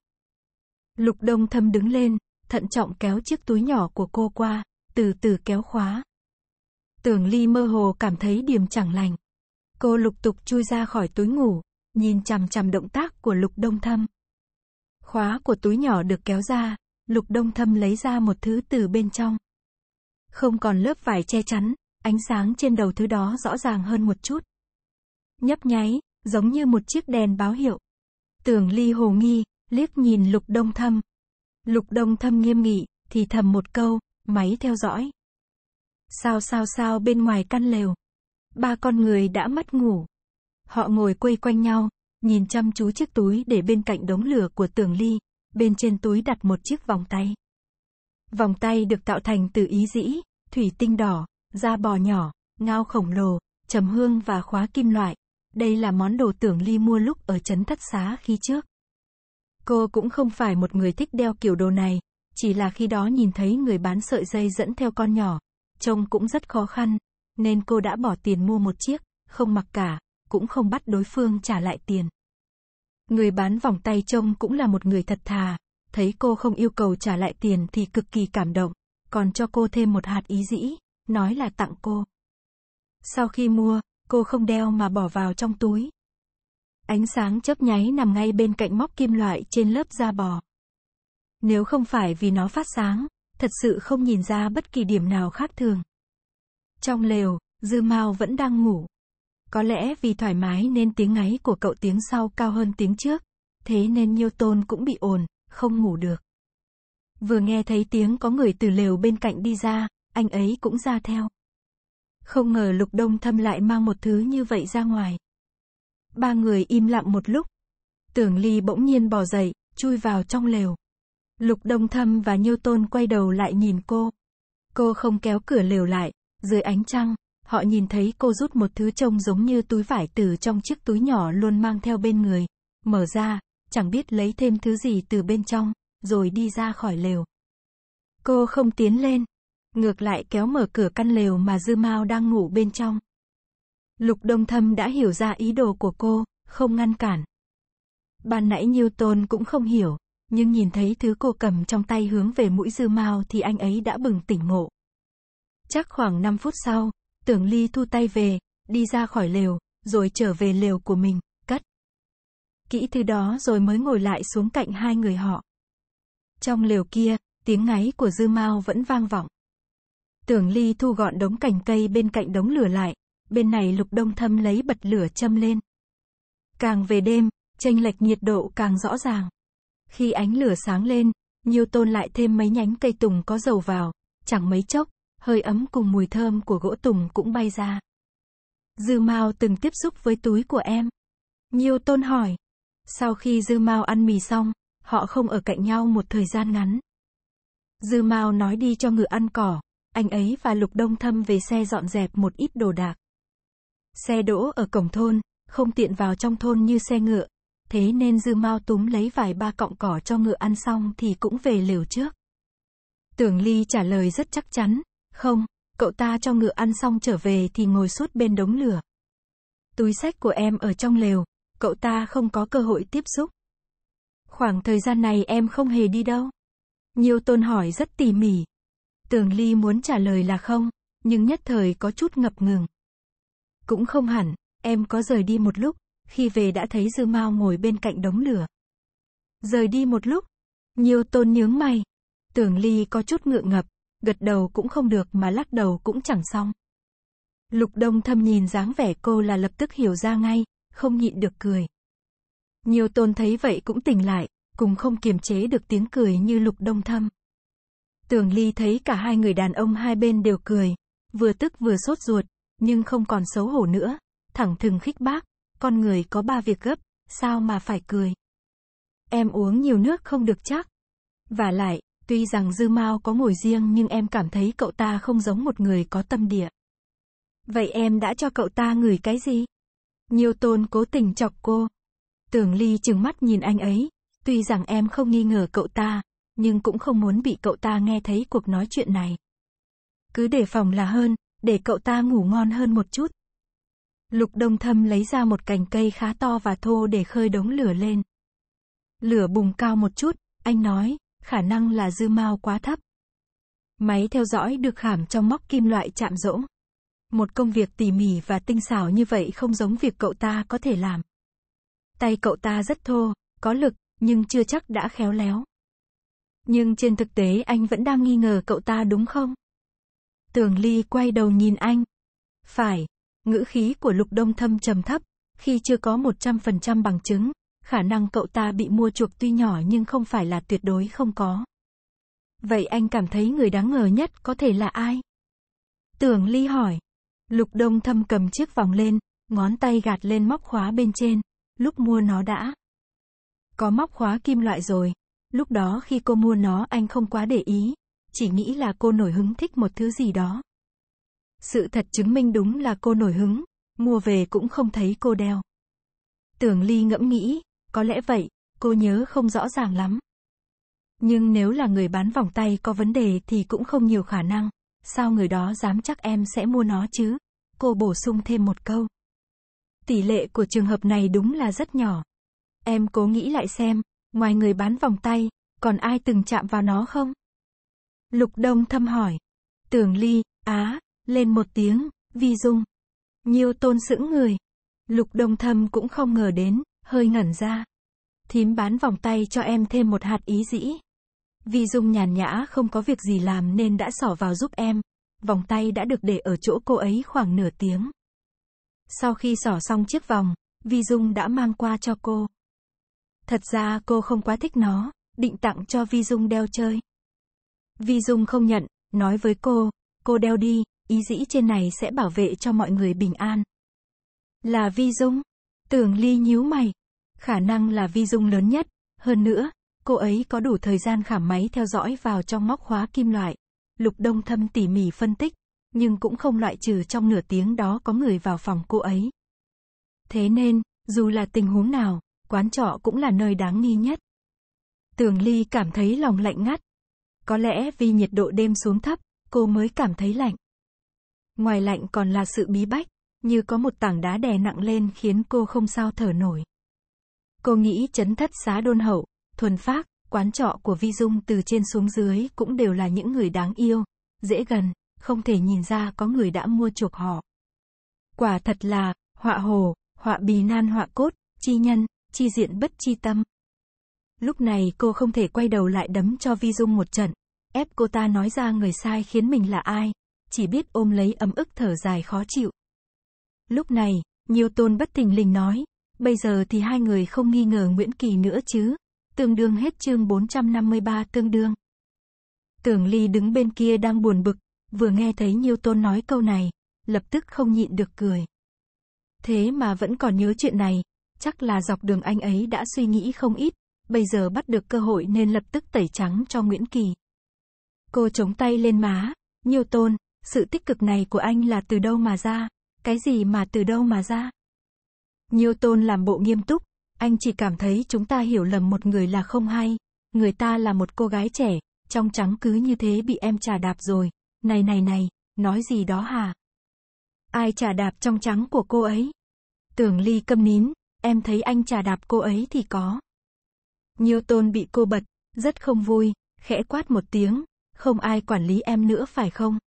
Lục Đông Thâm đứng lên, thận trọng kéo chiếc túi nhỏ của cô qua, từ từ kéo khóa. Tưởng Ly mơ hồ cảm thấy điềm chẳng lành. Cô lục tục chui ra khỏi túi ngủ, nhìn chằm chằm động tác của Lục Đông Thâm. Khóa của túi nhỏ được kéo ra, Lục Đông Thâm lấy ra một thứ từ bên trong. Không còn lớp vải che chắn, ánh sáng trên đầu thứ đó rõ ràng hơn một chút. Nhấp nháy, giống như một chiếc đèn báo hiệu. Tưởng Ly hồ nghi, liếc nhìn Lục Đông Thâm. Lục Đông Thâm nghiêm nghị, thì thầm một câu, máy theo dõi. Sao sao sao bên ngoài căn lều. Ba con người đã mất ngủ. Họ ngồi quây quanh nhau, nhìn chăm chú chiếc túi để bên cạnh đống lửa của tường ly. Bên trên túi đặt một chiếc vòng tay. Vòng tay được tạo thành từ ý dĩ, thủy tinh đỏ, da bò nhỏ, ngao khổng lồ, trầm hương và khóa kim loại. Đây là món đồ tưởng Ly mua lúc ở trấn thất xá khi trước. Cô cũng không phải một người thích đeo kiểu đồ này, chỉ là khi đó nhìn thấy người bán sợi dây dẫn theo con nhỏ, trông cũng rất khó khăn, nên cô đã bỏ tiền mua một chiếc, không mặc cả, cũng không bắt đối phương trả lại tiền. Người bán vòng tay trông cũng là một người thật thà, thấy cô không yêu cầu trả lại tiền thì cực kỳ cảm động, còn cho cô thêm một hạt ý dĩ, nói là tặng cô. Sau khi mua, cô không đeo mà bỏ vào trong túi. Ánh sáng chớp nháy nằm ngay bên cạnh móc kim loại trên lớp da bò. Nếu không phải vì nó phát sáng, thật sự không nhìn ra bất kỳ điểm nào khác thường. Trong lều, Dư Mao vẫn đang ngủ. Có lẽ vì thoải mái nên tiếng ngáy của cậu tiếng sau cao hơn tiếng trước, thế nên Nhiêu Tôn cũng bị ồn, không ngủ được. Vừa nghe thấy tiếng có người từ lều bên cạnh đi ra, anh ấy cũng ra theo. Không ngờ Lục Đông Thâm lại mang một thứ như vậy ra ngoài. Ba người im lặng một lúc. Tưởng Ly bỗng nhiên bò dậy, chui vào trong lều. Lục Đông Thâm và Nhiêu Tôn quay đầu lại nhìn cô. Cô không kéo cửa lều lại, dưới ánh trăng, họ nhìn thấy cô rút một thứ trông giống như túi vải từ trong chiếc túi nhỏ luôn mang theo bên người, mở ra, chẳng biết lấy thêm thứ gì từ bên trong, rồi đi ra khỏi lều. Cô không tiến lên, ngược lại kéo mở cửa căn lều mà Dư Mao đang ngủ bên trong. Lục Đông Thâm đã hiểu ra ý đồ của cô, không ngăn cản. Ban nãy Newton cũng không hiểu, nhưng nhìn thấy thứ cô cầm trong tay hướng về mũi dư mao thì anh ấy đã bừng tỉnh ngộ. Chắc khoảng 5 phút sau, tưởng ly thu tay về, đi ra khỏi lều, rồi trở về lều của mình, cất. Kỹ thứ đó rồi mới ngồi lại xuống cạnh hai người họ. Trong lều kia, tiếng ngáy của dư mao vẫn vang vọng. Tưởng ly thu gọn đống cành cây bên cạnh đống lửa lại, bên này lục đông thâm lấy bật lửa châm lên. Càng về đêm, tranh lệch nhiệt độ càng rõ ràng. Khi ánh lửa sáng lên, Newton lại thêm mấy nhánh cây tùng có dầu vào, chẳng mấy chốc, hơi ấm cùng mùi thơm của gỗ tùng cũng bay ra. Dư Mao từng tiếp xúc với túi của em. Newton hỏi. Sau khi Dư Mao ăn mì xong, họ không ở cạnh nhau một thời gian ngắn. Dư Mao nói đi cho ngựa ăn cỏ, anh ấy và Lục Đông Thâm về xe dọn dẹp một ít đồ đạc. Xe đỗ ở cổng thôn, không tiện vào trong thôn như xe ngựa, thế nên dư mau túm lấy vài ba cọng cỏ cho ngựa ăn xong thì cũng về lều trước. Tưởng Ly trả lời rất chắc chắn, không, cậu ta cho ngựa ăn xong trở về thì ngồi suốt bên đống lửa. Túi sách của em ở trong lều, cậu ta không có cơ hội tiếp xúc. Khoảng thời gian này em không hề đi đâu. Nhiều tôn hỏi rất tỉ mỉ. Tường Ly muốn trả lời là không, nhưng nhất thời có chút ngập ngừng. Cũng không hẳn, em có rời đi một lúc, khi về đã thấy dư mao ngồi bên cạnh đống lửa. Rời đi một lúc, nhiều tôn nhướng mày. Tưởng ly có chút ngượng ngập, gật đầu cũng không được mà lắc đầu cũng chẳng xong. Lục đông thâm nhìn dáng vẻ cô là lập tức hiểu ra ngay, không nhịn được cười. Nhiều tôn thấy vậy cũng tỉnh lại, cùng không kiềm chế được tiếng cười như lục đông thâm. Tưởng ly thấy cả hai người đàn ông hai bên đều cười, vừa tức vừa sốt ruột, nhưng không còn xấu hổ nữa, thẳng thừng khích bác, con người có ba việc gấp, sao mà phải cười. Em uống nhiều nước không được chắc. Và lại, tuy rằng Dư Mao có ngồi riêng nhưng em cảm thấy cậu ta không giống một người có tâm địa. Vậy em đã cho cậu ta ngửi cái gì? Nhiều tôn cố tình chọc cô. Tường Ly chừng mắt nhìn anh ấy, tuy rằng em không nghi ngờ cậu ta, nhưng cũng không muốn bị cậu ta nghe thấy cuộc nói chuyện này. Cứ để phòng là hơn, để cậu ta ngủ ngon hơn một chút. Lục Đông Thâm lấy ra một cành cây khá to và thô để khơi đống lửa lên. Lửa bùng cao một chút, anh nói, khả năng là dư mao quá thấp. Máy theo dõi được khảm trong móc kim loại chạm rỗng. Một công việc tỉ mỉ và tinh xảo như vậy không giống việc cậu ta có thể làm. Tay cậu ta rất thô, có lực, nhưng chưa chắc đã khéo léo. Nhưng trên thực tế anh vẫn đang nghi ngờ cậu ta đúng không? Tường Ly quay đầu nhìn anh. Phải, Ngữ khí của Lục Đông Thâm trầm thấp, khi chưa có 100% bằng chứng, khả năng cậu ta bị mua chuộc tuy nhỏ nhưng không phải là tuyệt đối không có. Vậy anh cảm thấy người đáng ngờ nhất có thể là ai? Tưởng Ly hỏi. Lục Đông Thâm cầm chiếc vòng lên, ngón tay gạt lên móc khóa bên trên, lúc mua nó đã. Có móc khóa kim loại rồi, lúc đó khi cô mua nó anh không quá để ý, chỉ nghĩ là cô nổi hứng thích một thứ gì đó. Sự thật chứng minh đúng là cô nổi hứng, mua về cũng không thấy cô đeo. Tưởng Ly ngẫm nghĩ, có lẽ vậy, cô nhớ không rõ ràng lắm. Nhưng nếu là người bán vòng tay có vấn đề thì cũng không nhiều khả năng, sao người đó dám chắc em sẽ mua nó chứ? Cô bổ sung thêm một câu. Tỷ lệ của trường hợp này đúng là rất nhỏ. Em cố nghĩ lại xem, ngoài người bán vòng tay, còn ai từng chạm vào nó không? Lục Đông thâm hỏi. Tưởng Ly, Á, lên một tiếng, vi dung. nhiều tôn sững người. Lục đông thâm cũng không ngờ đến, hơi ngẩn ra. Thím bán vòng tay cho em thêm một hạt ý dĩ. Vi dung nhàn nhã không có việc gì làm nên đã xỏ vào giúp em. Vòng tay đã được để ở chỗ cô ấy khoảng nửa tiếng. Sau khi xỏ xong chiếc vòng, Vi Dung đã mang qua cho cô. Thật ra cô không quá thích nó, định tặng cho Vi Dung đeo chơi. Vi Dung không nhận, nói với cô, cô đeo đi, ý dĩ trên này sẽ bảo vệ cho mọi người bình an. Là vi dung. Tưởng ly nhíu mày. Khả năng là vi dung lớn nhất. Hơn nữa, cô ấy có đủ thời gian khảm máy theo dõi vào trong móc khóa kim loại. Lục Đông Thâm tỉ mỉ phân tích, nhưng cũng không loại trừ trong nửa tiếng đó có người vào phòng cô ấy. Thế nên, dù là tình huống nào, quán trọ cũng là nơi đáng nghi nhất. Tường Ly cảm thấy lòng lạnh ngắt. Có lẽ vì nhiệt độ đêm xuống thấp, cô mới cảm thấy lạnh. Ngoài lạnh còn là sự bí bách, như có một tảng đá đè nặng lên khiến cô không sao thở nổi. Cô nghĩ chấn thất xá đôn hậu, thuần phác, quán trọ của Vi Dung từ trên xuống dưới cũng đều là những người đáng yêu, dễ gần, không thể nhìn ra có người đã mua chuộc họ. Quả thật là, họa hồ, họa bì nan họa cốt, chi nhân, chi diện bất chi tâm. Lúc này cô không thể quay đầu lại đấm cho Vi Dung một trận, ép cô ta nói ra người sai khiến mình là ai, chỉ biết ôm lấy ấm ức thở dài khó chịu. Lúc này, nhiêu tôn bất tình linh nói, bây giờ thì hai người không nghi ngờ Nguyễn Kỳ nữa chứ, tương đương hết chương 453 tương đương. Tưởng Ly đứng bên kia đang buồn bực, vừa nghe thấy Nhiêu Tôn nói câu này, lập tức không nhịn được cười. Thế mà vẫn còn nhớ chuyện này, chắc là dọc đường anh ấy đã suy nghĩ không ít, bây giờ bắt được cơ hội nên lập tức tẩy trắng cho Nguyễn Kỳ. Cô chống tay lên má, Nhiêu Tôn, sự tích cực này của anh là từ đâu mà ra, cái gì mà từ đâu mà ra. Newton làm bộ nghiêm túc, anh chỉ cảm thấy chúng ta hiểu lầm một người là không hay, người ta là một cô gái trẻ, trong trắng cứ như thế bị em trà đạp rồi, này này này, nói gì đó hả? Ai trà đạp trong trắng của cô ấy? Tưởng ly câm nín, em thấy anh trà đạp cô ấy thì có. Newton bị cô bật, rất không vui, khẽ quát một tiếng, không ai quản lý em nữa phải không?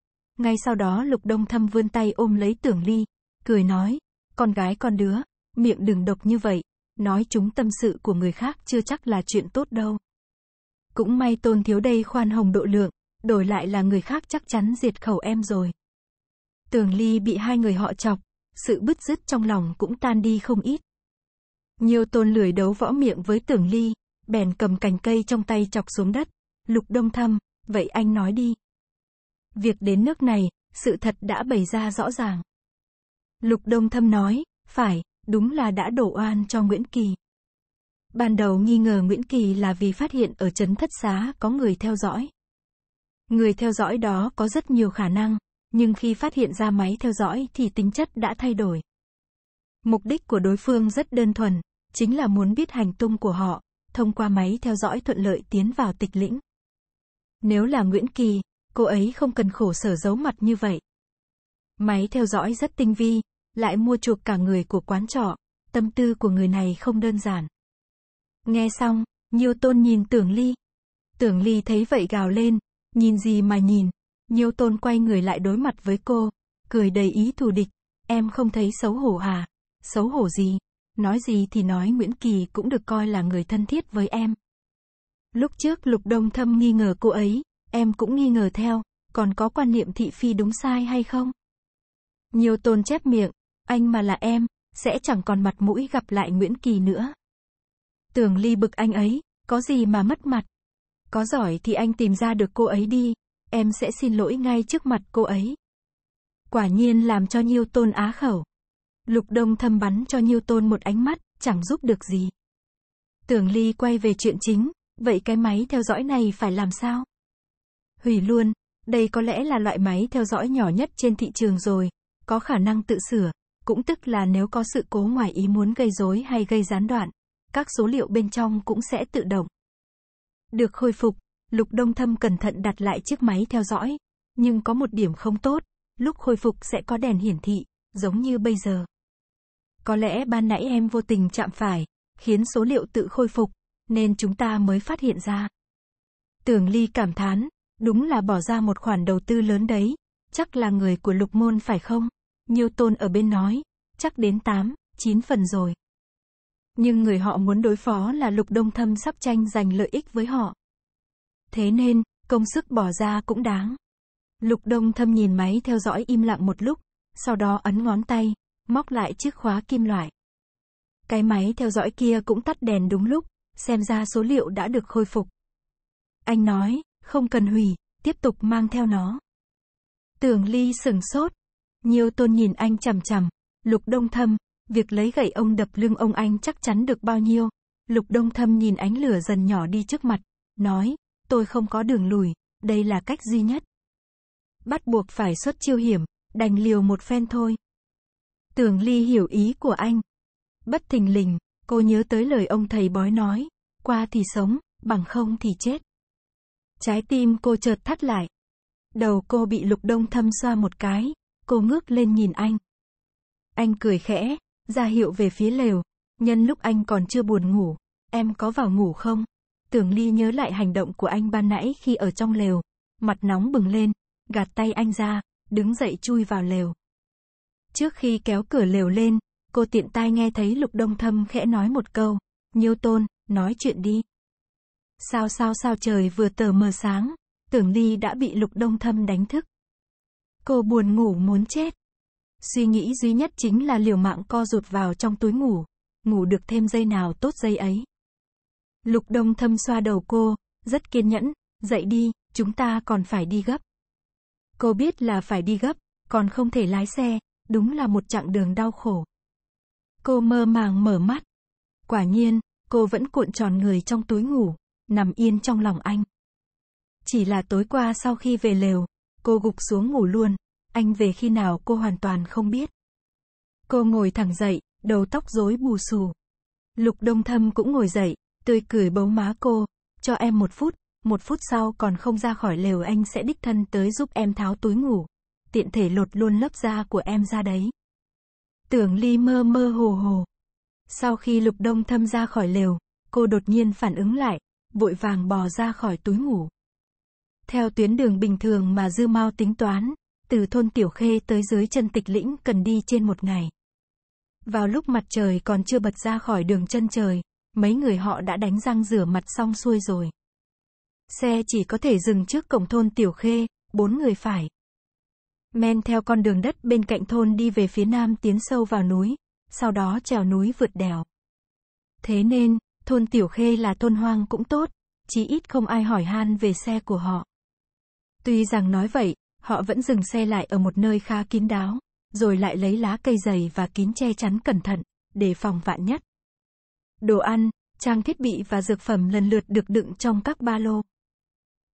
Ngay sau đó Lục Đông Thâm vươn tay ôm lấy Tưởng Ly, cười nói, con gái con đứa, miệng đừng độc như vậy, nói chúng tâm sự của người khác chưa chắc là chuyện tốt đâu. Cũng may tôn thiếu đây khoan hồng độ lượng, đổi lại là người khác chắc chắn diệt khẩu em rồi. Tường Ly bị hai người họ chọc, sự bứt rứt trong lòng cũng tan đi không ít. Nhiều tôn lười đấu võ miệng với Tường Ly, bèn cầm cành cây trong tay chọc xuống đất, lục đông thâm, vậy anh nói đi, Việc đến nước này, sự thật đã bày ra rõ ràng. Lục Đông Thâm nói, phải, đúng là đã đổ oan cho Nguyễn Kỳ. Ban đầu nghi ngờ Nguyễn Kỳ là vì phát hiện ở trấn thất xá có người theo dõi. Người theo dõi đó có rất nhiều khả năng, nhưng khi phát hiện ra máy theo dõi thì tính chất đã thay đổi. Mục đích của đối phương rất đơn thuần, chính là muốn biết hành tung của họ, thông qua máy theo dõi thuận lợi tiến vào tịch lĩnh. Nếu là Nguyễn Kỳ, cô ấy không cần khổ sở giấu mặt như vậy. Máy theo dõi rất tinh vi, lại mua chuộc cả người của quán trọ, tâm tư của người này không đơn giản. Nghe xong, Nhiêu Tôn nhìn Tưởng Ly. Tưởng Ly thấy vậy gào lên, nhìn gì mà nhìn. Nhiêu Tôn quay người lại đối mặt với cô, cười đầy ý thù địch. Em không thấy xấu hổ à? Xấu hổ gì? Nói gì thì nói Nguyễn Kỳ cũng được coi là người thân thiết với em. Lúc trước Lục Đông Thâm nghi ngờ cô ấy, em cũng nghi ngờ theo, còn có quan niệm thị phi đúng sai hay không? Nhiều tôn chép miệng, anh mà là em, sẽ chẳng còn mặt mũi gặp lại Nguyễn Kỳ nữa. Tưởng ly bực anh ấy, có gì mà mất mặt. Có giỏi thì anh tìm ra được cô ấy đi, em sẽ xin lỗi ngay trước mặt cô ấy. Quả nhiên làm cho Nhiêu Tôn á khẩu. Lục Đông thâm bắn cho Nhiêu Tôn một ánh mắt, chẳng giúp được gì. Tưởng Ly quay về chuyện chính, vậy cái máy theo dõi này phải làm sao? hủy luôn. Đây có lẽ là loại máy theo dõi nhỏ nhất trên thị trường rồi, có khả năng tự sửa, cũng tức là nếu có sự cố ngoài ý muốn gây rối hay gây gián đoạn, các số liệu bên trong cũng sẽ tự động được khôi phục. Lục Đông Thâm cẩn thận đặt lại chiếc máy theo dõi, nhưng có một điểm không tốt, lúc khôi phục sẽ có đèn hiển thị, giống như bây giờ. Có lẽ ban nãy em vô tình chạm phải, khiến số liệu tự khôi phục, nên chúng ta mới phát hiện ra. tường Ly cảm thán, Đúng là bỏ ra một khoản đầu tư lớn đấy. Chắc là người của lục môn phải không? tôn ở bên nói. Chắc đến 8, 9 phần rồi. Nhưng người họ muốn đối phó là lục đông thâm sắp tranh giành lợi ích với họ. Thế nên, công sức bỏ ra cũng đáng. Lục đông thâm nhìn máy theo dõi im lặng một lúc, sau đó ấn ngón tay, móc lại chiếc khóa kim loại. Cái máy theo dõi kia cũng tắt đèn đúng lúc, xem ra số liệu đã được khôi phục. Anh nói, không cần hủy, tiếp tục mang theo nó. Tưởng Ly sừng sốt. Nhiều tôn nhìn anh chằm chằm. Lục Đông Thâm, việc lấy gậy ông đập lưng ông anh chắc chắn được bao nhiêu. Lục Đông Thâm nhìn ánh lửa dần nhỏ đi trước mặt, nói, tôi không có đường lùi, đây là cách duy nhất. Bắt buộc phải xuất chiêu hiểm, đành liều một phen thôi. Tưởng Ly hiểu ý của anh. Bất thình lình, cô nhớ tới lời ông thầy bói nói, qua thì sống, bằng không thì chết. Trái tim cô chợt thắt lại. Đầu cô bị lục đông thâm xoa một cái, cô ngước lên nhìn anh. Anh cười khẽ, ra hiệu về phía lều, nhân lúc anh còn chưa buồn ngủ, em có vào ngủ không? Tưởng Ly nhớ lại hành động của anh ban nãy khi ở trong lều, mặt nóng bừng lên, gạt tay anh ra, đứng dậy chui vào lều. Trước khi kéo cửa lều lên, cô tiện tai nghe thấy Lục Đông Thâm khẽ nói một câu, Nhiêu Tôn, nói chuyện đi. Sao sao sao trời vừa tờ mờ sáng, tưởng Ly đã bị lục đông thâm đánh thức. Cô buồn ngủ muốn chết. Suy nghĩ duy nhất chính là liều mạng co rụt vào trong túi ngủ, ngủ được thêm giây nào tốt giây ấy. Lục đông thâm xoa đầu cô, rất kiên nhẫn, dậy đi, chúng ta còn phải đi gấp. Cô biết là phải đi gấp, còn không thể lái xe, đúng là một chặng đường đau khổ. Cô mơ màng mở mắt. Quả nhiên, cô vẫn cuộn tròn người trong túi ngủ, nằm yên trong lòng anh. Chỉ là tối qua sau khi về lều, cô gục xuống ngủ luôn, anh về khi nào cô hoàn toàn không biết. Cô ngồi thẳng dậy, đầu tóc rối bù xù. Lục Đông Thâm cũng ngồi dậy, tươi cười bấu má cô, cho em một phút, một phút sau còn không ra khỏi lều anh sẽ đích thân tới giúp em tháo túi ngủ. Tiện thể lột luôn lớp da của em ra đấy. Tưởng Ly mơ mơ hồ hồ. Sau khi Lục Đông Thâm ra khỏi lều, cô đột nhiên phản ứng lại, vội vàng bò ra khỏi túi ngủ. Theo tuyến đường bình thường mà Dư Mao tính toán, từ thôn Tiểu Khê tới dưới chân tịch lĩnh cần đi trên một ngày. Vào lúc mặt trời còn chưa bật ra khỏi đường chân trời, mấy người họ đã đánh răng rửa mặt xong xuôi rồi. Xe chỉ có thể dừng trước cổng thôn Tiểu Khê, bốn người phải. Men theo con đường đất bên cạnh thôn đi về phía nam tiến sâu vào núi, sau đó trèo núi vượt đèo. Thế nên, Thôn Tiểu Khê là thôn hoang cũng tốt, chí ít không ai hỏi han về xe của họ. Tuy rằng nói vậy, họ vẫn dừng xe lại ở một nơi khá kín đáo, rồi lại lấy lá cây dày và kín che chắn cẩn thận, để phòng vạn nhất. Đồ ăn, trang thiết bị và dược phẩm lần lượt được đựng trong các ba lô.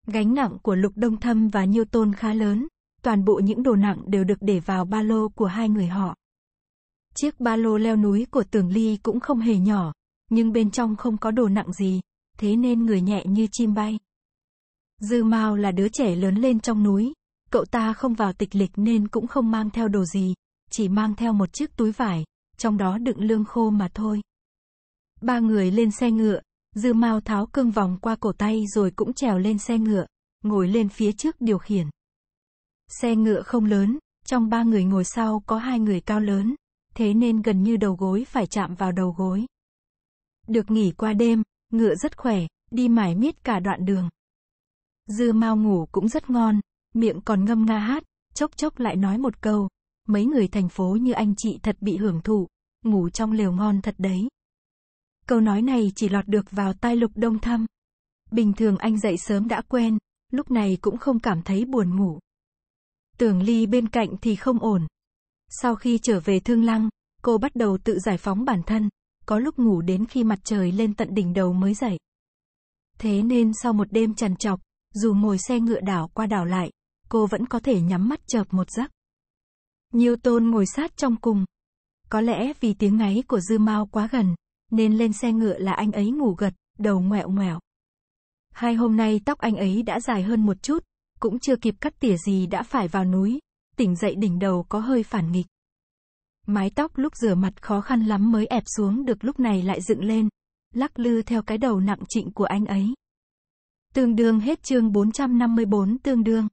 Gánh nặng của Lục Đông Thâm và Nhiêu Tôn khá lớn, toàn bộ những đồ nặng đều được để vào ba lô của hai người họ. Chiếc ba lô leo núi của Tường Ly cũng không hề nhỏ, nhưng bên trong không có đồ nặng gì, thế nên người nhẹ như chim bay. Dư Mao là đứa trẻ lớn lên trong núi, cậu ta không vào tịch lịch nên cũng không mang theo đồ gì, chỉ mang theo một chiếc túi vải, trong đó đựng lương khô mà thôi. Ba người lên xe ngựa, Dư Mao tháo cương vòng qua cổ tay rồi cũng trèo lên xe ngựa, ngồi lên phía trước điều khiển. Xe ngựa không lớn, trong ba người ngồi sau có hai người cao lớn, thế nên gần như đầu gối phải chạm vào đầu gối. Được nghỉ qua đêm, ngựa rất khỏe, đi mải miết cả đoạn đường. Dư mau ngủ cũng rất ngon, miệng còn ngâm nga hát, chốc chốc lại nói một câu. Mấy người thành phố như anh chị thật bị hưởng thụ, ngủ trong lều ngon thật đấy. Câu nói này chỉ lọt được vào tai lục đông thăm. Bình thường anh dậy sớm đã quen, lúc này cũng không cảm thấy buồn ngủ. Tưởng ly bên cạnh thì không ổn. Sau khi trở về thương lăng, cô bắt đầu tự giải phóng bản thân, có lúc ngủ đến khi mặt trời lên tận đỉnh đầu mới dậy. Thế nên sau một đêm trằn trọc, dù ngồi xe ngựa đảo qua đảo lại, cô vẫn có thể nhắm mắt chợp một giấc. Newton ngồi sát trong cùng. Có lẽ vì tiếng ngáy của dư mau quá gần, nên lên xe ngựa là anh ấy ngủ gật, đầu ngoẹo ngoẹo. Hai hôm nay tóc anh ấy đã dài hơn một chút, cũng chưa kịp cắt tỉa gì đã phải vào núi, tỉnh dậy đỉnh đầu có hơi phản nghịch. Mái tóc lúc rửa mặt khó khăn lắm mới ẹp xuống được lúc này lại dựng lên. Lắc lư theo cái đầu nặng trịnh của anh ấy. Tương đương hết chương 454 tương đương.